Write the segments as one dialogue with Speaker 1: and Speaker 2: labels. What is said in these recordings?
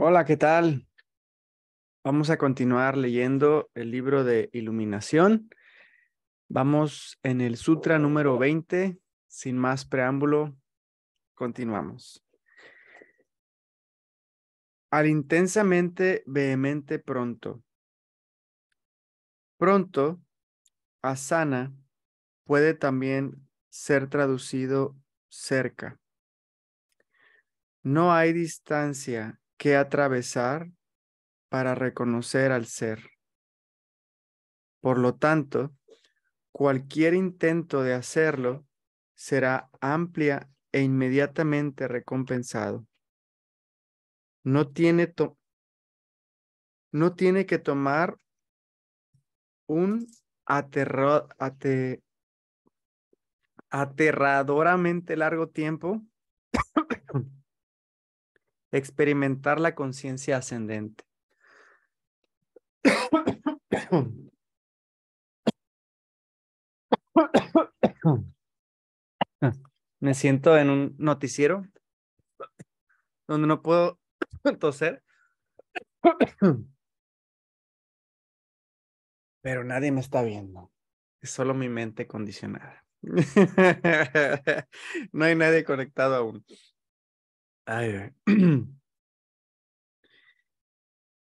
Speaker 1: Hola, ¿qué tal? Vamos a continuar leyendo el libro de Iluminación. Vamos en el Sutra número 20. Sin más preámbulo, continuamos. Al intensamente vehemente pronto. Pronto, asana puede también ser traducido cerca. No hay distancia que atravesar para reconocer al ser. Por lo tanto, cualquier intento de hacerlo será amplia e inmediatamente recompensado. No tiene, no tiene que tomar un aterradoramente largo tiempo experimentar la conciencia ascendente. Me siento en un noticiero donde no puedo toser, pero nadie me está viendo. Es solo mi mente condicionada. no hay nadie conectado aún.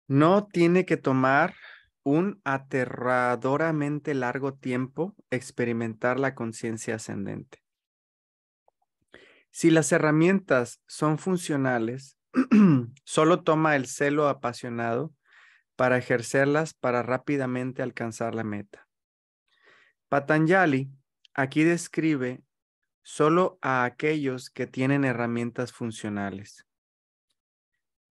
Speaker 1: no tiene que tomar un aterradoramente largo tiempo experimentar la conciencia ascendente. Si las herramientas son funcionales, solo toma el celo apasionado para ejercerlas para rápidamente alcanzar la meta. Patanjali aquí describe solo a aquellos que tienen herramientas funcionales.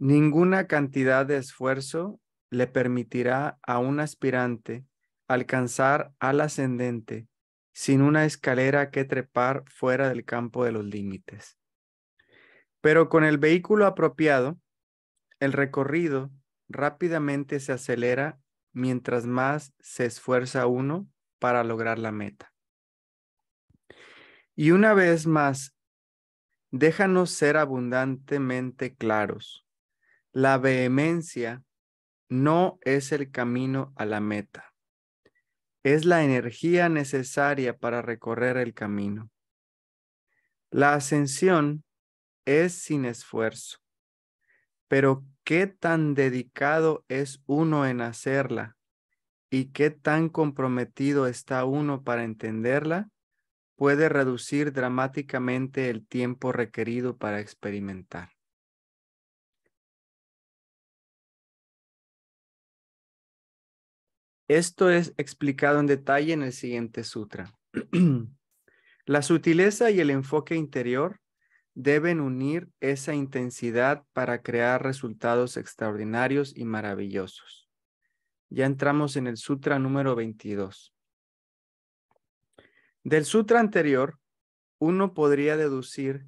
Speaker 1: Ninguna cantidad de esfuerzo le permitirá a un aspirante alcanzar al ascendente sin una escalera que trepar fuera del campo de los límites. Pero con el vehículo apropiado, el recorrido rápidamente se acelera mientras más se esfuerza uno para lograr la meta. Y una vez más, déjanos ser abundantemente claros. La vehemencia no es el camino a la meta. Es la energía necesaria para recorrer el camino. La ascensión es sin esfuerzo, pero qué tan dedicado es uno en hacerla y qué tan comprometido está uno para entenderla puede reducir dramáticamente el tiempo requerido para experimentar. Esto es explicado en detalle en el siguiente sutra. La sutileza y el enfoque interior deben unir esa intensidad para crear resultados extraordinarios y maravillosos. Ya entramos en el sutra número 22. Del sutra anterior, uno podría deducir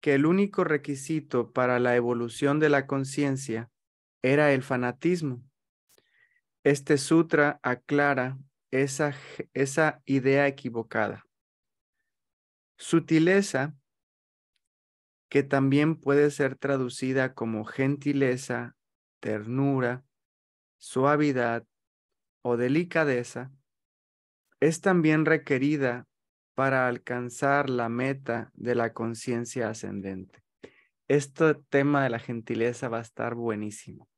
Speaker 1: que el único requisito para la evolución de la conciencia era el fanatismo. Este sutra aclara esa, idea equivocada. Sutileza, que también puede ser traducida como gentileza, ternura, suavidad o delicadeza, es también requerida para alcanzar la meta de la conciencia ascendente. Este tema de la gentileza va a estar buenísimo.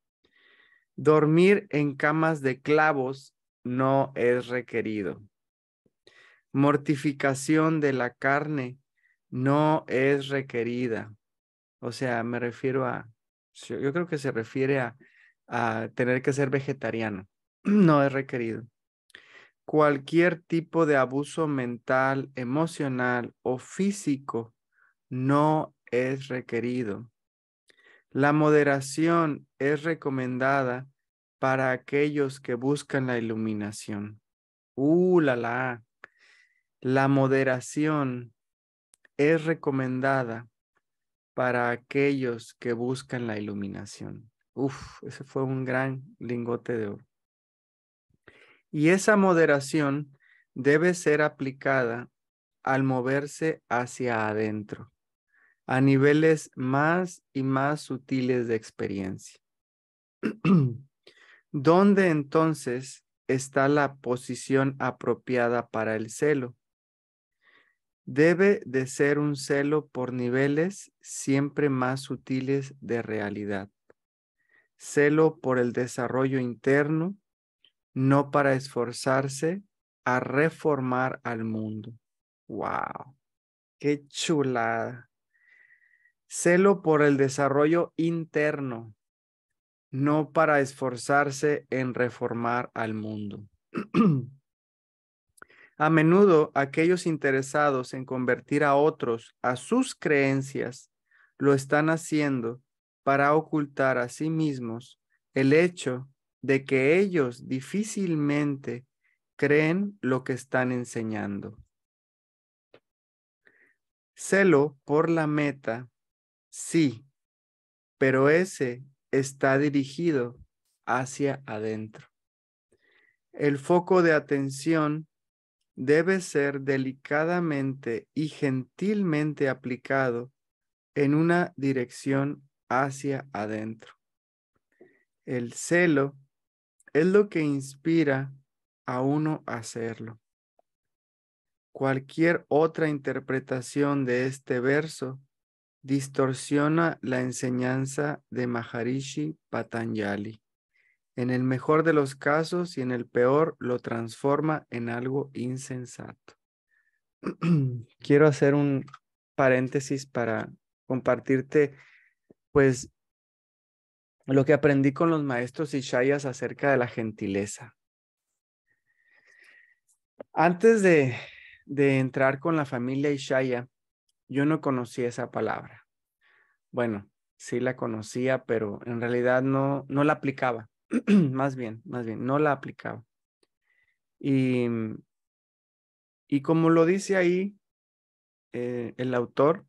Speaker 1: Dormir en camas de clavos no es requerido. Mortificación de la carne no es requerida. O sea, me refiero a, yo creo que se refiere a, a tener que ser vegetariano. No es requerido cualquier tipo de abuso mental, emocional o físico no es requerido. La moderación es recomendada para aquellos que buscan la iluminación. ¡Uh, la, la! La moderación es recomendada para aquellos que buscan la iluminación. Uf, ese fue un gran lingote de oro. Y esa moderación debe ser aplicada al moverse hacia adentro, a niveles más y más sutiles de experiencia. ¿Dónde entonces está la posición apropiada para el celo? Debe de ser un celo por niveles siempre más sutiles de realidad. Celo por el desarrollo interno no para esforzarse a reformar al mundo. ¡Wow! ¡Qué chulada! Celo por el desarrollo interno, no para esforzarse en reformar al mundo. a menudo aquellos interesados en convertir a otros a sus creencias lo están haciendo para ocultar a sí mismos el hecho de que ellos difícilmente creen lo que están enseñando. Celo por la meta, sí, pero ese está dirigido hacia adentro. El foco de atención debe ser delicadamente y gentilmente aplicado en una dirección hacia adentro. El celo es lo que inspira a uno a hacerlo. Cualquier otra interpretación de este verso distorsiona la enseñanza de Maharishi Patanjali. En el mejor de los casos y en el peor lo transforma en algo insensato. Quiero hacer un paréntesis para compartirte pues lo que aprendí con los maestros Ishayas acerca de la gentileza. Antes de, de entrar con la familia Ishaya, yo no conocía esa palabra. Bueno, sí la conocía, pero en realidad no, no la aplicaba. más bien, más bien, no la aplicaba. Y, y como lo dice ahí eh, el autor,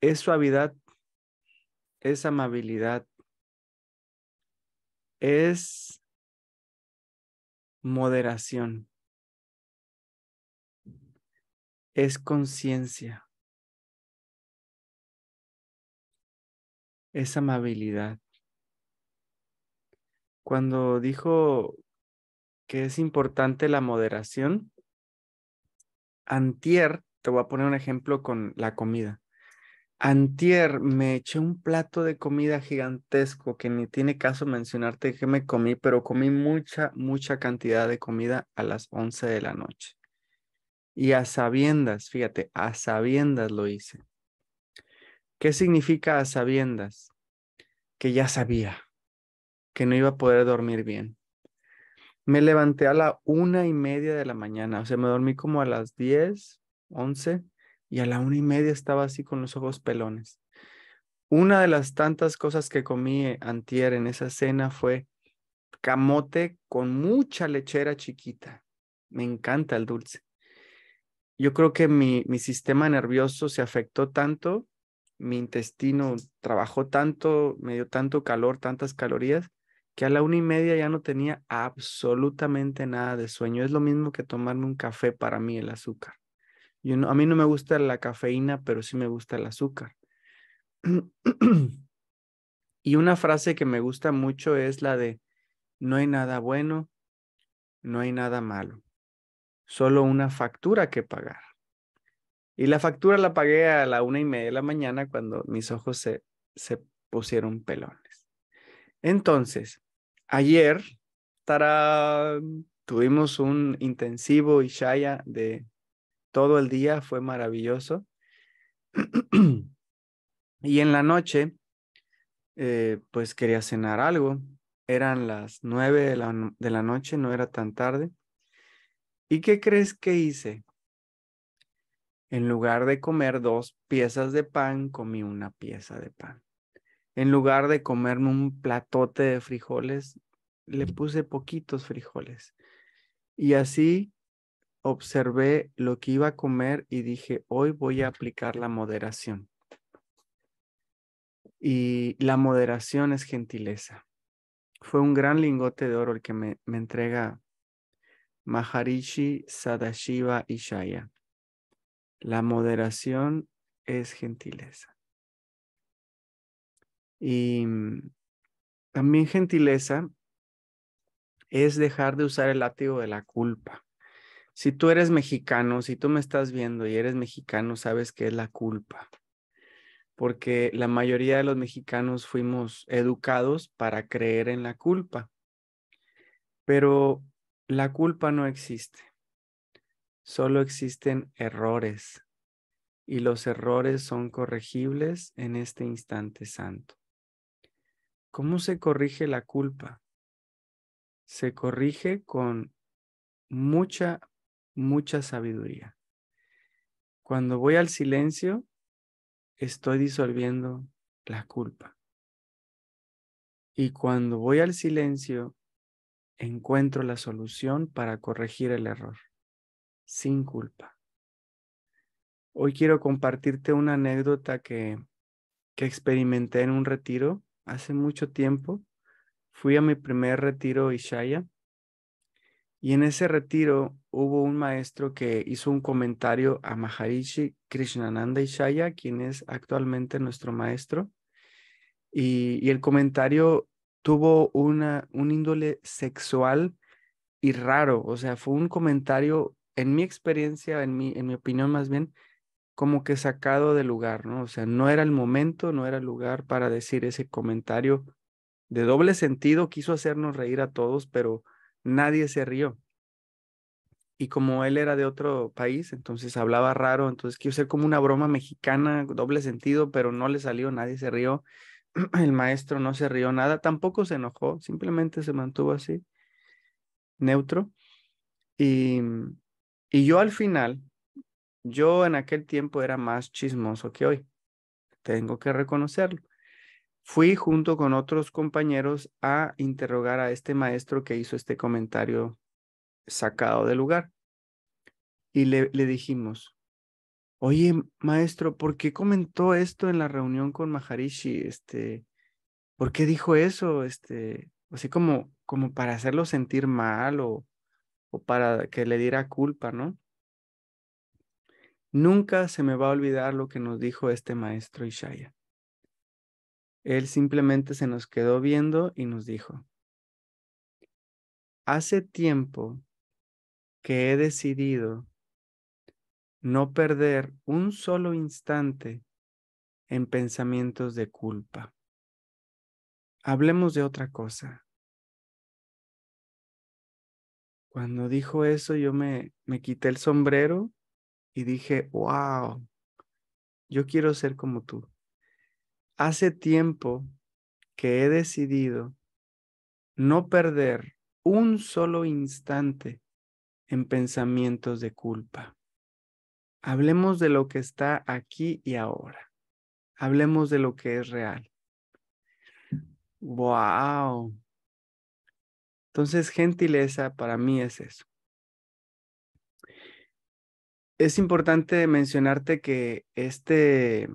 Speaker 1: es suavidad es amabilidad, es moderación, es conciencia, es amabilidad. Cuando dijo que es importante la moderación, antier, te voy a poner un ejemplo con la comida. Antier me eché un plato de comida gigantesco que ni tiene caso mencionarte que me comí, pero comí mucha, mucha cantidad de comida a las 11 de la noche. Y a sabiendas, fíjate, a sabiendas lo hice. ¿Qué significa a sabiendas? Que ya sabía que no iba a poder dormir bien. Me levanté a la una y media de la mañana, o sea, me dormí como a las 10, 11 y a la una y media estaba así con los ojos pelones. Una de las tantas cosas que comí antier en esa cena fue camote con mucha lechera chiquita. Me encanta el dulce. Yo creo que mi, mi sistema nervioso se afectó tanto, mi intestino trabajó tanto, me dio tanto calor, tantas calorías, que a la una y media ya no tenía absolutamente nada de sueño. Es lo mismo que tomarme un café para mí el azúcar a mí no me gusta la cafeína, pero sí me gusta el azúcar. y una frase que me gusta mucho es la de, no hay nada bueno, no hay nada malo, solo una factura que pagar. Y la factura la pagué a la una y media de la mañana cuando mis ojos se, se pusieron pelones. Entonces, ayer, tuvimos un intensivo Ishaya de todo el día fue maravilloso. y en la noche, eh, pues quería cenar algo. Eran las nueve de la, de la noche, no era tan tarde. ¿Y qué crees que hice? En lugar de comer dos piezas de pan, comí una pieza de pan. En lugar de comerme un platote de frijoles, le puse poquitos frijoles. Y así observé lo que iba a comer y dije, hoy voy a aplicar la moderación. Y la moderación es gentileza. Fue un gran lingote de oro el que me, entrega Maharishi Sadashiva Ishaya. La moderación es gentileza. Y mm, también gentileza es dejar de usar el látigo de la culpa. Si tú eres mexicano, si tú me estás viendo y eres mexicano, sabes que es la culpa, porque la mayoría de los mexicanos fuimos educados para creer en la culpa, pero la culpa no existe, solo existen errores y los errores son corregibles en este instante santo. ¿Cómo se corrige la culpa? Se corrige con mucha mucha sabiduría. Cuando voy al silencio, estoy disolviendo la culpa. Y cuando voy al silencio, encuentro la solución para corregir el error, sin culpa. Hoy quiero compartirte una anécdota que, que experimenté en un retiro hace mucho tiempo. Fui a mi primer retiro Ishaya y en ese retiro hubo un maestro que hizo un comentario a Maharishi Krishnananda Ishaya, quien es actualmente nuestro maestro. Y, el comentario tuvo una, un índole sexual y raro. O sea, fue un comentario, en mi experiencia, en mi, en mi opinión más bien, como que sacado de lugar, ¿no? O sea, no era el momento, no era el lugar para decir ese comentario de doble sentido. Quiso hacernos reír a todos, pero nadie se rió. Y como él era de otro país, entonces hablaba raro, entonces quiso ser como una broma mexicana, doble sentido, pero no le salió, nadie se rió. El maestro no se rió nada, tampoco se enojó, simplemente se mantuvo así, neutro. Y, y yo al final, yo en aquel tiempo era más chismoso que hoy, tengo que reconocerlo. Fui junto con otros compañeros a interrogar a este maestro que hizo este comentario sacado de lugar. Y le, dijimos, oye, maestro, ¿por qué comentó esto en la reunión con Maharishi? Este, ¿Por qué dijo eso? Este, así como, como para hacerlo sentir mal o, o para que le diera culpa, ¿no? Nunca se me va a olvidar lo que nos dijo este maestro Ishaya. Él simplemente se nos quedó viendo y nos dijo, hace tiempo que he decidido no perder un solo instante en pensamientos de culpa. Hablemos de otra cosa. Cuando dijo eso, yo me, quité el sombrero y dije, wow, yo quiero ser como tú hace tiempo que he decidido no perder un solo instante en pensamientos de culpa. Hablemos de lo que está aquí y ahora. Hablemos de lo que es real. ¡Wow! Entonces, gentileza para mí es eso. Es importante mencionarte que este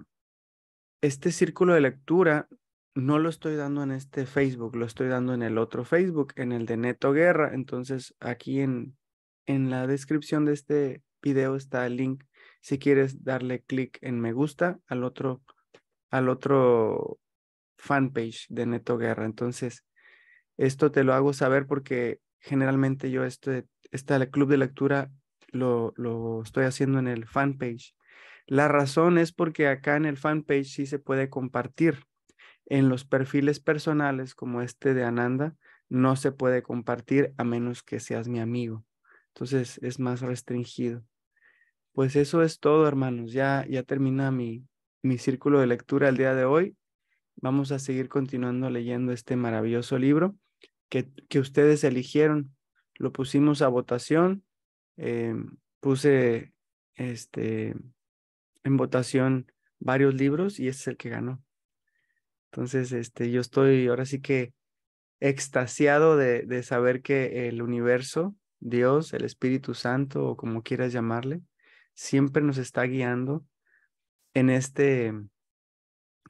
Speaker 1: este círculo de lectura no lo estoy dando en este Facebook, lo estoy dando en el otro Facebook, en el de Neto Guerra. Entonces, aquí en, en la descripción de este video está el link. Si quieres darle clic en me gusta al otro, al otro fanpage de Neto Guerra. Entonces, esto te lo hago saber porque generalmente yo este, este club de lectura lo, lo estoy haciendo en el fanpage la razón es porque acá en el fanpage sí se puede compartir. En los perfiles personales como este de Ananda, no se puede compartir a menos que seas mi amigo. Entonces es más restringido. Pues eso es todo, hermanos. Ya, ya termina mi, mi círculo de lectura el día de hoy. Vamos a seguir continuando leyendo este maravilloso libro que, ustedes eligieron. Lo pusimos a votación. Em, puse este en votación varios libros y ese es el que ganó. Entonces, este, yo estoy ahora sí que extasiado de, de saber que el universo, Dios, el Espíritu Santo o como quieras llamarle, siempre nos está guiando en este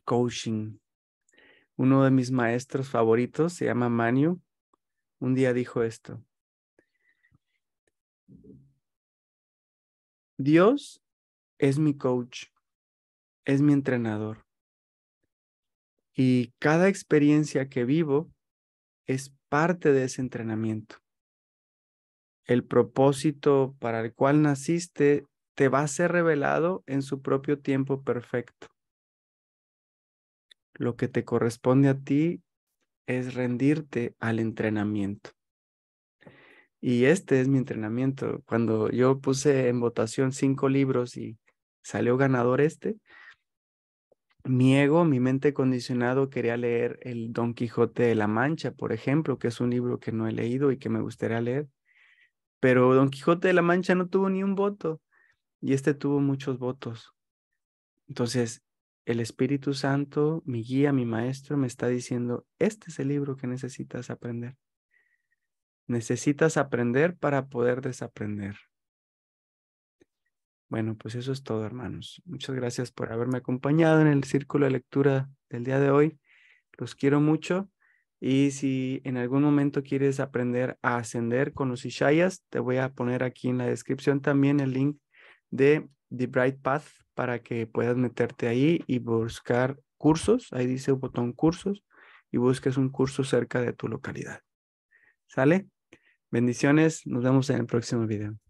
Speaker 1: coaching. Uno de mis maestros favoritos se llama Manu. Un día dijo esto. Dios es mi coach, es mi entrenador. Y cada experiencia que vivo es parte de ese entrenamiento. El propósito para el cual naciste te va a ser revelado en su propio tiempo perfecto. Lo que te corresponde a ti es rendirte al entrenamiento. Y este es mi entrenamiento. Cuando yo puse en votación cinco libros y salió ganador este. Mi ego, mi mente condicionado quería leer el Don Quijote de la Mancha, por ejemplo, que es un libro que no he leído y que me gustaría leer. Pero Don Quijote de la Mancha no tuvo ni un voto y este tuvo muchos votos. Entonces, el Espíritu Santo, mi guía, mi maestro, me está diciendo, este es el libro que necesitas aprender. Necesitas aprender para poder desaprender. Bueno, pues eso es todo, hermanos. Muchas gracias por haberme acompañado en el círculo de lectura del día de hoy. Los quiero mucho. Y si en algún momento quieres aprender a ascender con los Ishayas, te voy a poner aquí en la descripción también el link de The Bright Path para que puedas meterte ahí y buscar cursos. Ahí dice el botón cursos y busques un curso cerca de tu localidad. ¿Sale? Bendiciones. Nos vemos en el próximo video.